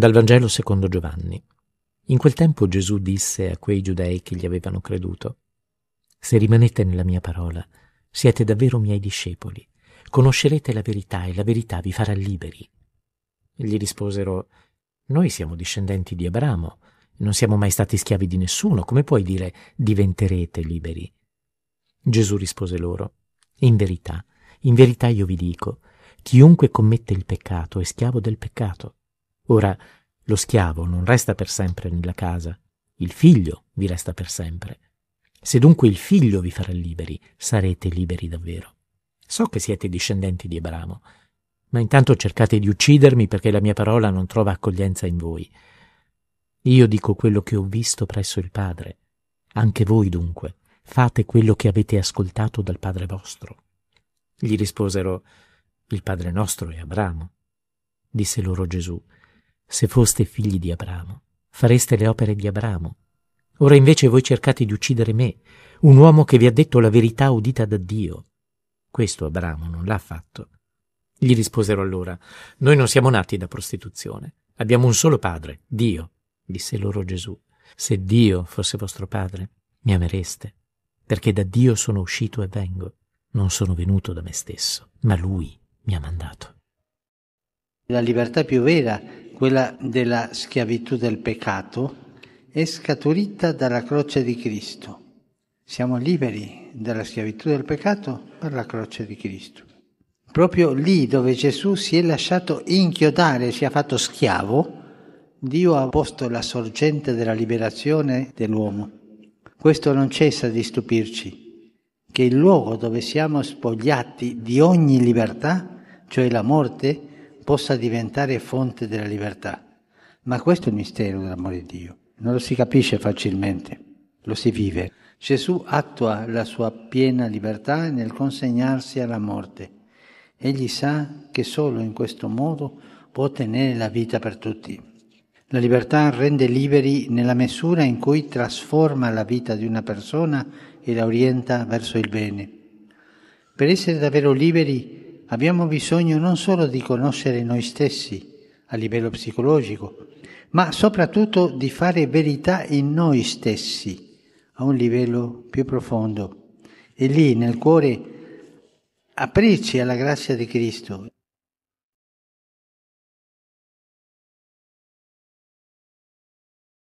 Dal Vangelo secondo Giovanni. In quel tempo Gesù disse a quei giudei che gli avevano creduto, Se rimanete nella mia parola, siete davvero miei discepoli, conoscerete la verità e la verità vi farà liberi. Gli risposero, Noi siamo discendenti di Abramo, non siamo mai stati schiavi di nessuno, come puoi dire diventerete liberi? Gesù rispose loro, In verità, in verità io vi dico, chiunque commette il peccato è schiavo del peccato. Ora, lo schiavo non resta per sempre nella casa, il figlio vi resta per sempre. Se dunque il figlio vi farà liberi, sarete liberi davvero. So che siete discendenti di Abramo, ma intanto cercate di uccidermi perché la mia parola non trova accoglienza in voi. Io dico quello che ho visto presso il Padre. Anche voi dunque fate quello che avete ascoltato dal Padre vostro. Gli risposero Il Padre nostro è Abramo. Disse loro Gesù se foste figli di Abramo, fareste le opere di Abramo. Ora invece voi cercate di uccidere me, un uomo che vi ha detto la verità udita da Dio. Questo Abramo non l'ha fatto. Gli risposero allora, noi non siamo nati da prostituzione, abbiamo un solo padre, Dio, disse loro Gesù. Se Dio fosse vostro padre, mi amereste, perché da Dio sono uscito e vengo. Non sono venuto da me stesso, ma Lui mi ha mandato. La libertà più vera quella della schiavitù del peccato, è scaturita dalla croce di Cristo. Siamo liberi dalla schiavitù del peccato per la croce di Cristo. Proprio lì dove Gesù si è lasciato inchiodare, si è fatto schiavo, Dio ha posto la sorgente della liberazione dell'uomo. Questo non cessa di stupirci, che il luogo dove siamo spogliati di ogni libertà, cioè la morte, possa diventare fonte della libertà. Ma questo è il mistero dell'amore di Dio. Non lo si capisce facilmente, lo si vive. Gesù attua la sua piena libertà nel consegnarsi alla morte. Egli sa che solo in questo modo può ottenere la vita per tutti. La libertà rende liberi nella misura in cui trasforma la vita di una persona e la orienta verso il bene. Per essere davvero liberi abbiamo bisogno non solo di conoscere noi stessi a livello psicologico, ma soprattutto di fare verità in noi stessi a un livello più profondo. E lì nel cuore aprirci alla grazia di Cristo